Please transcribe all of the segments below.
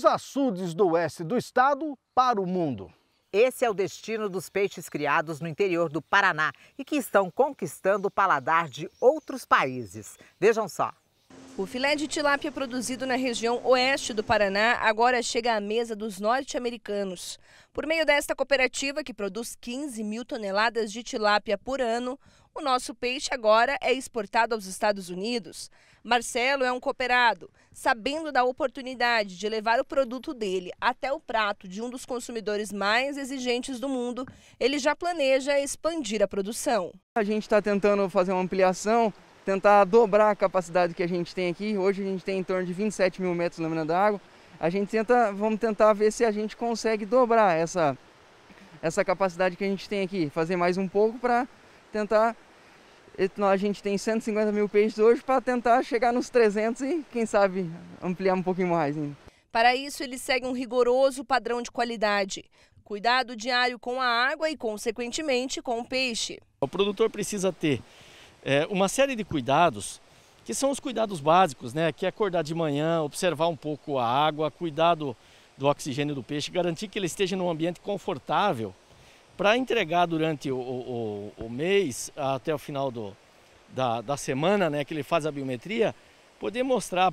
dos açudes do oeste do estado para o mundo. Esse é o destino dos peixes criados no interior do Paraná e que estão conquistando o paladar de outros países. Vejam só. O filé de tilápia produzido na região oeste do Paraná agora chega à mesa dos norte-americanos. Por meio desta cooperativa, que produz 15 mil toneladas de tilápia por ano, o nosso peixe agora é exportado aos Estados Unidos. Marcelo é um cooperado, sabendo da oportunidade de levar o produto dele até o prato de um dos consumidores mais exigentes do mundo, ele já planeja expandir a produção. A gente está tentando fazer uma ampliação tentar dobrar a capacidade que a gente tem aqui. Hoje a gente tem em torno de 27 mil metros na água. A gente tenta, vamos tentar ver se a gente consegue dobrar essa, essa capacidade que a gente tem aqui, fazer mais um pouco para tentar. A gente tem 150 mil peixes hoje para tentar chegar nos 300 e, quem sabe, ampliar um pouquinho mais. Ainda. Para isso, ele segue um rigoroso padrão de qualidade. Cuidado diário com a água e, consequentemente, com o peixe. O produtor precisa ter é, uma série de cuidados que são os cuidados básicos, né? Que é acordar de manhã, observar um pouco a água, cuidar do, do oxigênio do peixe, garantir que ele esteja num ambiente confortável para entregar durante o, o, o, mês, até o final do, da, da semana, né? Que ele faz a biometria, poder mostrar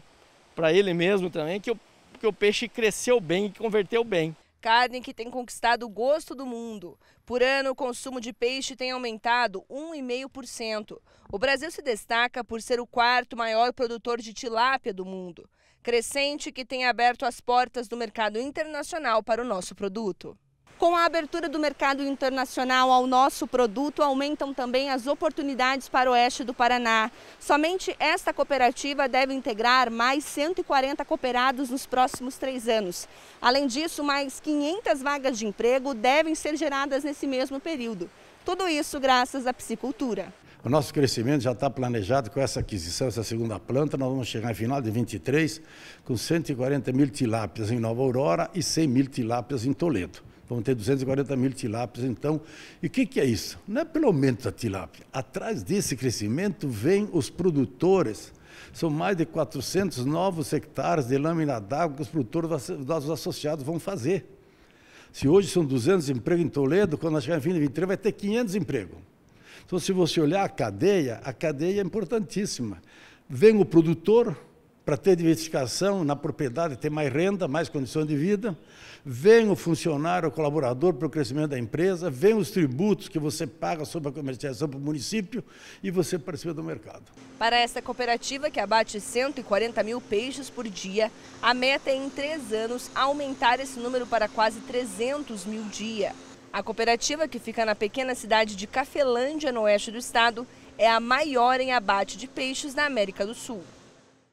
para ele mesmo também que o, que o peixe cresceu bem e converteu bem carne que tem conquistado o gosto do mundo. Por ano, o consumo de peixe tem aumentado 1,5%. O Brasil se destaca por ser o quarto maior produtor de tilápia do mundo, crescente que tem aberto as portas do mercado internacional para o nosso produto. Com a abertura do mercado internacional ao nosso produto, aumentam também as oportunidades para o oeste do Paraná. Somente esta cooperativa deve integrar mais 140 cooperados nos próximos três anos. Além disso, mais 500 vagas de emprego devem ser geradas nesse mesmo período. Tudo isso graças à piscicultura. O nosso crescimento já está planejado com essa aquisição, essa segunda planta. Nós vamos chegar em final de 23 com 140 mil tilápias em Nova Aurora e 100 mil tilápias em Toledo vamos ter 240 mil tilápias. Então, e o que, que é isso? Não é pelo aumento da tilápia. Atrás desse crescimento vem os produtores. São mais de 400 novos hectares de lâmina d'água que os produtores dos associados vão fazer. Se hoje são 200 empregos em Toledo, quando nós chegarmos em 2023 vai ter 500 empregos. Então, se você olhar a cadeia, a cadeia é importantíssima. Vem o produtor, para ter diversificação na propriedade, ter mais renda, mais condição de vida. Vem o funcionário, o colaborador para o crescimento da empresa, vem os tributos que você paga sobre a comercialização para o município e você participa do mercado. Para essa cooperativa que abate 140 mil peixes por dia, a meta é em três anos aumentar esse número para quase 300 mil dia. A cooperativa, que fica na pequena cidade de Cafelândia, no oeste do estado, é a maior em abate de peixes na América do Sul.